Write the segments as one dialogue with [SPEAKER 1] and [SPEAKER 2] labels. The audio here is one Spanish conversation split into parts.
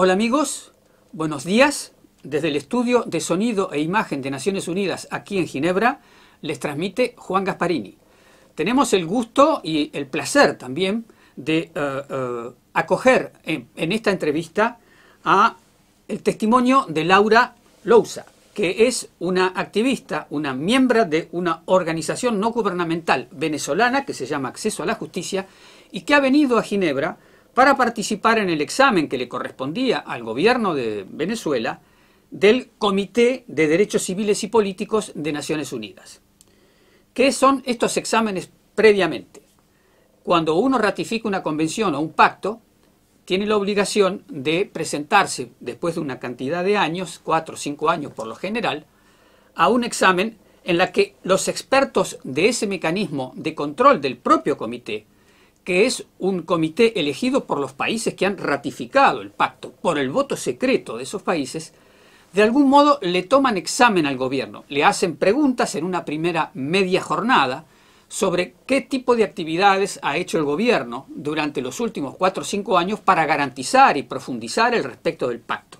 [SPEAKER 1] Hola amigos, buenos días. Desde el estudio de sonido e imagen de Naciones Unidas aquí en Ginebra les transmite Juan Gasparini. Tenemos el gusto y el placer también de eh, eh, acoger en, esta entrevista a el testimonio de Laura Lousa, que es una activista, una miembro de una organización no gubernamental venezolana que se llama Acceso a la Justicia y que ha venido a Ginebra para participar en el examen que le correspondía al gobierno de Venezuela del Comité de Derechos Civiles y Políticos de Naciones Unidas. ¿Qué son estos exámenes previamente? Cuando uno ratifica una convención o un pacto, tiene la obligación de presentarse después de una cantidad de años, cuatro o cinco años por lo general, a un examen en la que los expertos de ese mecanismo de control del propio comité que es un comité elegido por los países que han ratificado el pacto, por el voto secreto de esos países, de algún modo le toman examen al gobierno, le hacen preguntas en una primera media jornada sobre qué tipo de actividades ha hecho el gobierno durante los últimos cuatro o cinco años para garantizar y profundizar el respecto del pacto.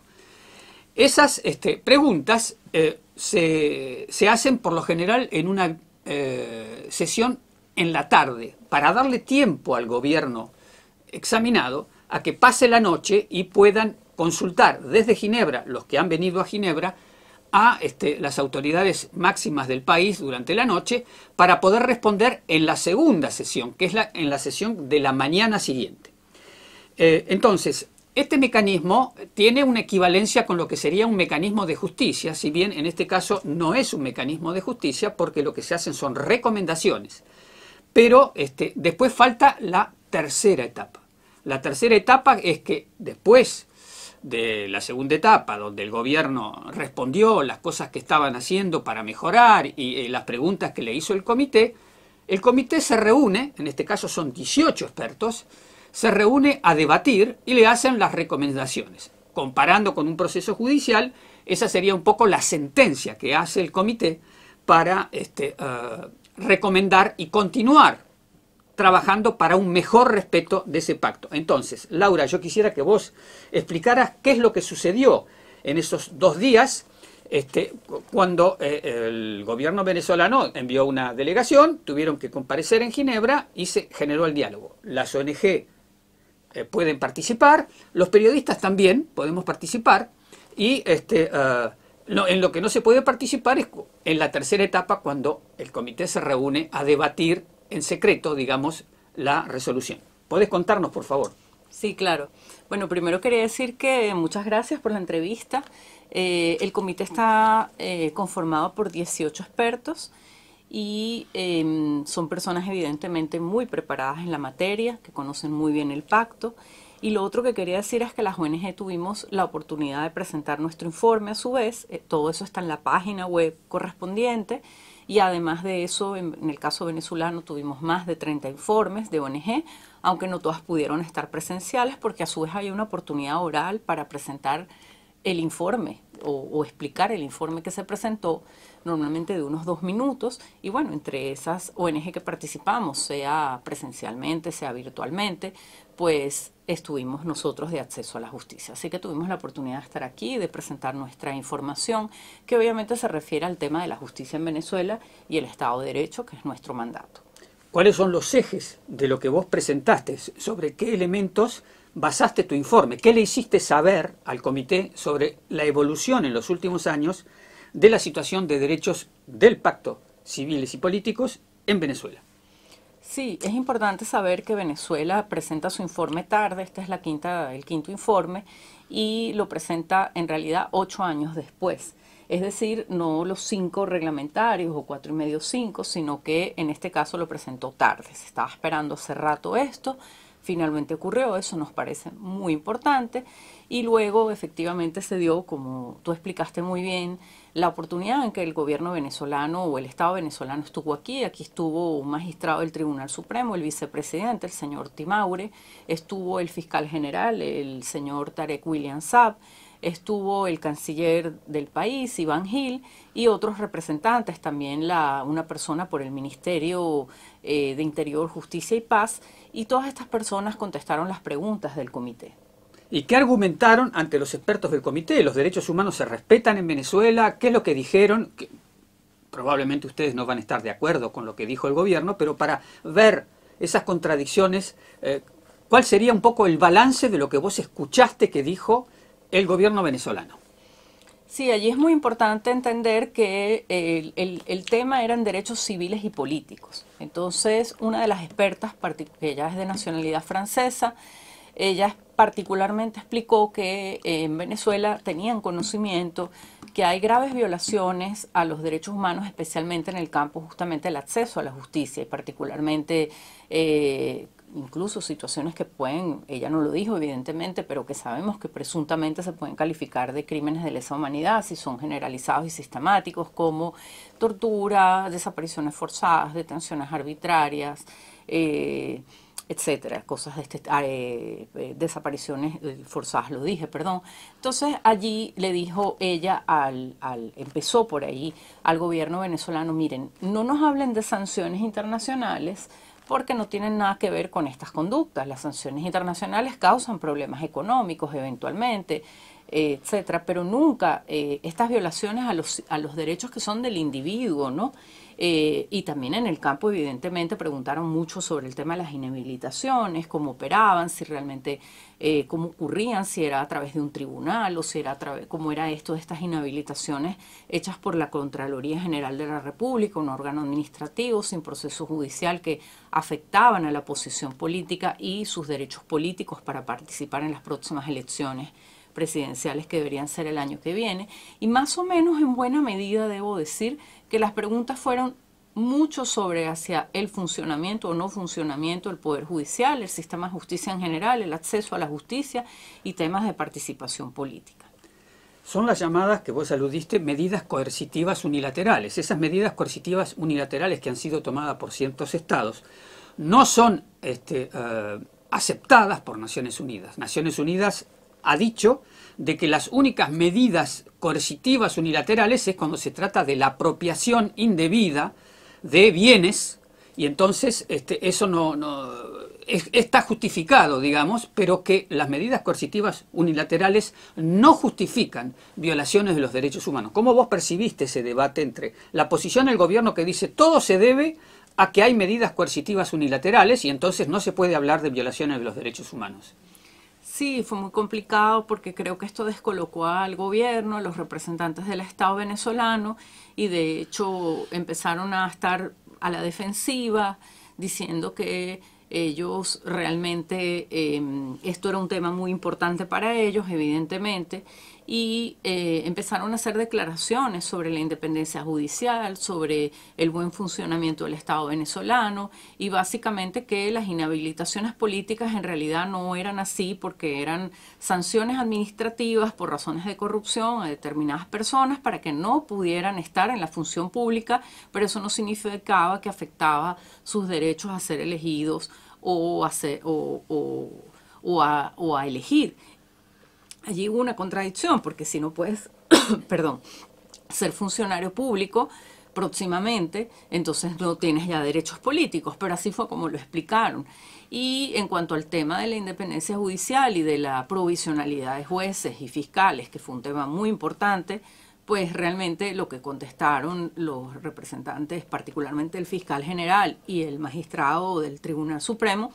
[SPEAKER 1] Esas este, preguntas eh, se, hacen por lo general en una eh, sesión en la tarde para darle tiempo al gobierno examinado a que pase la noche y puedan consultar desde Ginebra, los que han venido a Ginebra, a este, las autoridades máximas del país durante la noche para poder responder en la segunda sesión, que es la, en la sesión de la mañana siguiente. Eh, entonces, este mecanismo tiene una equivalencia con lo que sería un mecanismo de justicia, si bien en este caso no es un mecanismo de justicia porque lo que se hacen son recomendaciones. Pero este, después falta la tercera etapa. La tercera etapa es que después de la segunda etapa, donde el gobierno respondió las cosas que estaban haciendo para mejorar y, eh, las preguntas que le hizo el comité, el comité se reúne, en este caso son 18 expertos, se reúne a debatir y le hacen las recomendaciones. Comparando con un proceso judicial, esa sería un poco la sentencia que hace el comité para este, eh, recomendar y continuar trabajando para un mejor respeto de ese pacto. Entonces, Laura, yo quisiera que vos explicaras qué es lo que sucedió en esos dos días este, cuando eh, el gobierno venezolano envió una delegación, tuvieron que comparecer en Ginebra y se generó el diálogo. Las ONG eh, pueden participar, los periodistas también podemos participar y este, eh, en lo que no se puede participar es en la tercera etapa cuando el comité se reúne a
[SPEAKER 2] debatir en secreto, digamos, la resolución. ¿Puedes contarnos, por favor? Sí, claro. Bueno, primero quería decir que eh, muchas gracias por la entrevista. Eh, el comité está eh, conformado por 18 expertos y em, son personas evidentemente muy preparadas en la materia, que conocen muy bien el pacto. Y lo otro que quería decir es que las ONG tuvimos la oportunidad de presentar nuestro informe a su vez, eh, todo eso está en la página web correspondiente y además de eso, en, el caso venezolano tuvimos más de 30 informes de ONG, aunque no todas pudieron estar presenciales porque a su vez hay una oportunidad oral para presentar el informe o, o explicar el informe que se presentó normalmente de unos dos minutos y bueno, entre esas ONG que participamos, sea presencialmente, sea virtualmente, pues estuvimos nosotros de acceso a la justicia. Así que tuvimos la oportunidad de estar aquí, y de presentar nuestra información, que obviamente se refiere al tema de la justicia en Venezuela y el Estado de Derecho, que es nuestro mandato.
[SPEAKER 1] ¿Cuáles son los ejes de lo que vos presentaste? ¿Sobre qué elementos basaste tu informe? ¿Qué le hiciste saber al comité sobre la evolución en los últimos
[SPEAKER 2] años de la situación de derechos del pacto civiles y políticos en Venezuela? Sí, es importante saber que Venezuela presenta su informe tarde, este es la quinta, el quinto informe, y lo presenta en realidad ocho años después. Es decir, no los cinco reglamentarios o cuatro y medio cinco, sino que en este caso lo presentó tarde. Se estaba esperando hace rato esto finalmente ocurrió, eso nos parece muy importante. Y luego efectivamente se dio, como tú explicaste muy bien, la oportunidad en que el gobierno venezolano o el Estado venezolano estuvo aquí. Aquí estuvo un magistrado del Tribunal Supremo, el vicepresidente, el señor Timaure, estuvo el fiscal general, el señor Tarek William Saab estuvo el canciller del país, Iván Gil, y otros representantes, también una persona por el Ministerio eh, de Interior, Justicia y Paz, y todas estas personas contestaron las preguntas del comité. ¿Y qué
[SPEAKER 1] argumentaron ante los expertos del comité? ¿Los
[SPEAKER 2] derechos humanos se respetan en
[SPEAKER 1] Venezuela? ¿Qué es lo que dijeron? probablemente ustedes no van a estar de acuerdo con lo que dijo el gobierno, pero para ver esas contradicciones, eh, ¿cuál sería un poco el balance de lo que vos escuchaste que dijo el gobierno venezolano.
[SPEAKER 2] Sí, allí es muy importante entender que eh, el, tema eran derechos civiles y políticos. Entonces, una de las expertas, ella es de nacionalidad francesa, ella particularmente explicó que eh, en Venezuela tenían conocimiento que hay graves violaciones a los derechos humanos, especialmente en el campo justamente del acceso a la justicia y particularmente eh, incluso situaciones que pueden, ella no lo dijo evidentemente, pero que sabemos que presuntamente se pueden calificar de crímenes de lesa humanidad si son generalizados y sistemáticos, como tortura, desapariciones forzadas, detenciones arbitrarias, eh, etcétera, cosas de este, ah, eh, eh, desapariciones forzadas, lo dije, perdón. Entonces allí le dijo ella al, empezó por ahí al gobierno venezolano, miren, no nos hablen de sanciones internacionales, porque no tienen nada que ver con estas conductas. Las sanciones internacionales causan problemas económicos eventualmente, etcétera, pero nunca eh, estas violaciones a los, a los derechos que son del individuo, ¿no? Eh, y también en el campo, evidentemente, preguntaron mucho sobre el tema de las inhabilitaciones, cómo operaban, si realmente, eh, cómo ocurrían, si era a través de un tribunal o si era a través, cómo era esto de estas inhabilitaciones hechas por la Contraloría General de la República, un órgano administrativo sin proceso judicial que afectaban a la posición política y sus derechos políticos para participar en las próximas elecciones presidenciales que deberían ser el año que viene. Y más o menos en buena medida debo decir que las preguntas fueron mucho sobre hacia el funcionamiento o no funcionamiento del Poder Judicial, el sistema de justicia en general, el acceso a la justicia y temas de participación política.
[SPEAKER 1] Son las llamadas que vos aludiste medidas coercitivas unilaterales. Esas medidas coercitivas unilaterales que han sido tomadas por ciertos estados no son este, eh, aceptadas por Naciones Unidas. Naciones Unidas ha dicho de que las únicas medidas coercitivas unilaterales es cuando se trata de la apropiación indebida de bienes y entonces este, eso no, está justificado, digamos, pero que las medidas coercitivas unilaterales no justifican violaciones de los derechos humanos. ¿Cómo vos percibiste ese debate entre la posición del gobierno que dice todo se debe a que hay medidas coercitivas unilaterales y entonces no se puede hablar de violaciones de los derechos humanos?
[SPEAKER 2] Sí, fue muy complicado porque creo que esto descolocó al gobierno, a los representantes del Estado venezolano y de hecho empezaron a estar a la defensiva diciendo que ellos realmente, em, esto era un tema muy importante para ellos, evidentemente, y eh, empezaron a hacer declaraciones sobre la independencia judicial, sobre el buen funcionamiento del Estado venezolano y básicamente que las inhabilitaciones políticas en realidad no eran así porque eran sanciones administrativas por razones de corrupción a determinadas personas para que no pudieran estar en la función pública, pero eso no significaba que afectaba sus derechos a ser elegidos o a elegir allí hubo una contradicción, porque si no puedes, perdón, ser funcionario público próximamente, entonces no tienes ya derechos políticos, pero así fue como lo explicaron. Y en cuanto al tema de la independencia judicial y de la provisionalidad de jueces y fiscales, que fue un tema muy importante, pues realmente lo que contestaron los representantes, particularmente el fiscal general y el magistrado del Tribunal Supremo,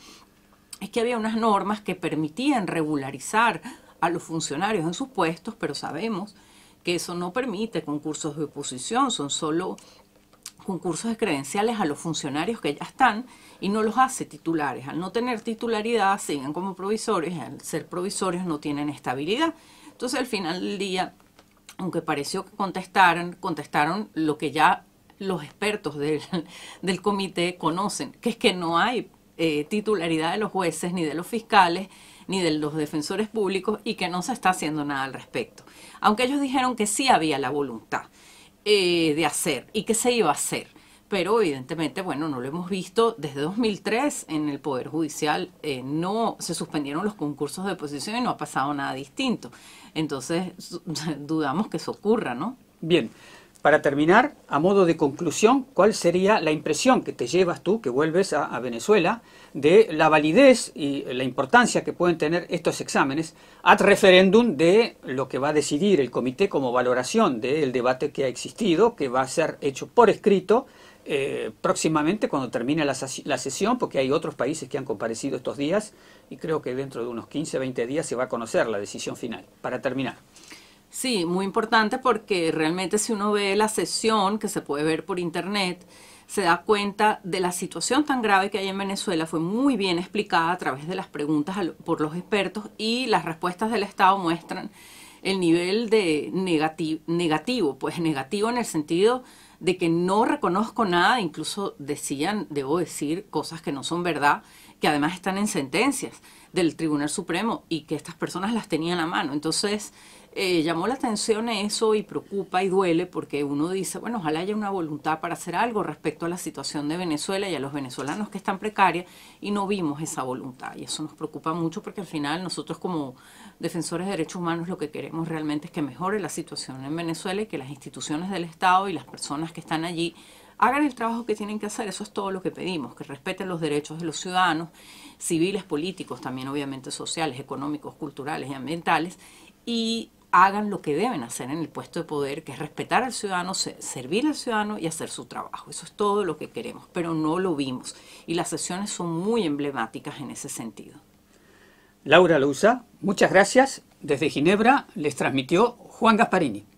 [SPEAKER 2] es que había unas normas que permitían regularizar a los funcionarios en sus puestos, pero sabemos que eso no permite concursos de oposición, son solo concursos de credenciales a los funcionarios que ya están y no los hace titulares. Al no tener titularidad, siguen como provisorios, al ser provisorios no tienen estabilidad. Entonces, al final del día, aunque pareció que contestaran, contestaron lo que ya los expertos del, comité conocen, que es que no hay eh, titularidad de los jueces ni de los fiscales, ni de los defensores públicos y que no se está haciendo nada al respecto. Aunque ellos dijeron que sí había la voluntad eh, de hacer y que se iba a hacer. Pero evidentemente, bueno, no lo hemos visto desde 2003 en el Poder Judicial, eh, no se suspendieron los concursos de oposición y no ha pasado nada distinto. Entonces, dudamos que eso ocurra, ¿no? Bien, para terminar, a modo de conclusión, ¿cuál sería la impresión que te llevas
[SPEAKER 1] tú, que vuelves a, Venezuela, de la validez y la importancia que pueden tener estos exámenes ad referéndum de lo que va a decidir el comité como valoración del debate que ha existido, que va a ser hecho por escrito eh, próximamente cuando termine la, la sesión, porque hay otros países que han comparecido estos días y creo que dentro de unos 15, 20 días se va a conocer la decisión final. Para terminar.
[SPEAKER 2] Sí, muy importante porque realmente si uno ve la sesión que se puede ver por internet, se da cuenta de la situación tan grave que hay en Venezuela. Fue muy bien explicada a través de las preguntas por los expertos y las respuestas del Estado muestran el nivel de negativo, pues negativo en el sentido de que no reconozco nada, incluso decían, debo decir, cosas que no son verdad, que además están en sentencias del Tribunal Supremo y que estas personas las tenían a mano. Entonces, eh, llamó la atención eso y preocupa y duele porque uno dice, bueno, ojalá haya una voluntad para hacer algo respecto a la situación de Venezuela y a los venezolanos que están precarias y no vimos esa voluntad y eso nos preocupa mucho porque al final nosotros como defensores de derechos humanos lo que queremos realmente es que mejore la situación en Venezuela y que las instituciones del Estado y las personas que están allí hagan el trabajo que tienen que hacer, eso es todo lo que pedimos, que respeten los derechos de los ciudadanos, civiles, políticos, también obviamente sociales, económicos, culturales y ambientales, y hagan lo que deben hacer en el puesto de poder, que es respetar al ciudadano, servir al ciudadano y hacer su trabajo. Eso es todo lo que queremos, pero no lo vimos. Y las sesiones son muy emblemáticas en ese sentido.
[SPEAKER 1] Laura Lousa, muchas gracias. Desde Ginebra les transmitió Juan Gasparini.